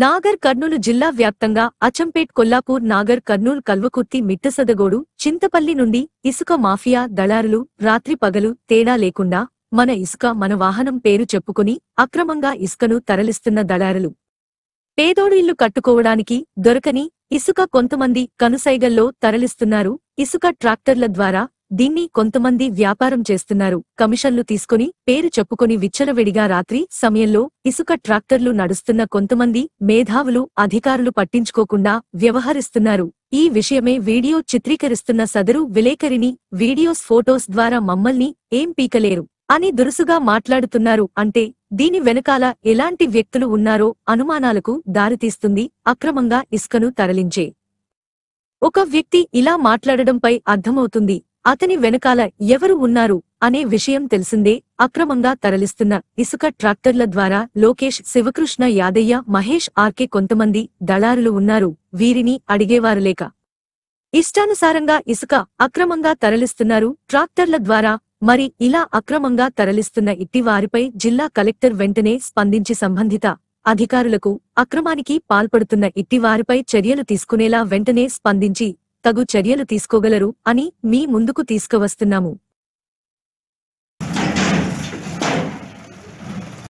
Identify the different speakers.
Speaker 1: నాగర్ కర్నూలు జిల్లా వ్యాప్తంగా అచంపేట్ కొల్లాపూర్ నాగర్ కర్నూలు కల్వకుర్తి మిట్టసదగోడు చింతపల్లి నుండి ఇసుక మాఫియా దళారులు రాత్రి పగలు తేడా లేకుండా మన ఇసుక మన వాహనం పేరు చెప్పుకుని అక్రమంగా ఇసుకను తరలిస్తున్న దళారులు పేదోడు ఇల్లు కట్టుకోవడానికి దొరకని ఇసుక కొంతమంది కనుసైగల్లో తరలిస్తున్నారు ఇసుక ట్రాక్టర్ల ద్వారా దీన్ని కొంతమంది వ్యాపారం చేస్తున్నారు కమిషన్లు తీసుకుని పేరు చెప్పుకుని విచ్చలవిడిగా రాత్రి సమయంలో ఇసుక ట్రాక్టర్లు నడుస్తున్న కొంతమంది మేధావులు అధికారులు పట్టించుకోకుండా వ్యవహరిస్తున్నారు ఈ విషయమే వీడియో చిత్రీకరిస్తున్న సదరు విలేకరిని వీడియోస్ ఫోటోస్ ద్వారా మమ్మల్ని ఏం పీకలేరు అని దురుసుగా మాట్లాడుతున్నారు అంటే దీని వెనకాల ఎలాంటి వ్యక్తులు ఉన్నారో అనుమానాలకు దారితీస్తుంది అక్రమంగా ఇసుకను తరలించే ఒక వ్యక్తి ఇలా మాట్లాడడంపై అర్థమవుతుంది అతని వెనకాల ఎవరు ఉన్నారు అనే విషయం తెలిసిందే అక్రమంగా తరలిస్తున్న ఇసుక ట్రాక్టర్ల ద్వారా లోకేష్ శివకృష్ణ యాదయ్య మహేష్ ఆర్కే కొంతమంది దళారులు ఉన్నారు వీరిని అడిగేవారులేక ఇష్టానుసారంగా ఇసుక అక్రమంగా తరలిస్తున్నారు ట్రాక్టర్ల ద్వారా మరి ఇలా అక్రమంగా తరలిస్తున్న ఇట్టివారిపై జిల్లా కలెక్టర్ వెంటనే స్పందించి సంబంధిత అధికారులకు అక్రమానికి పాల్పడుతున్న ఇట్టివారిపై చర్యలు తీసుకునేలా వెంటనే స్పందించి తగు చర్యలు తీసుకోగలరు అని మీ ముందుకు తీసుకువస్తున్నాము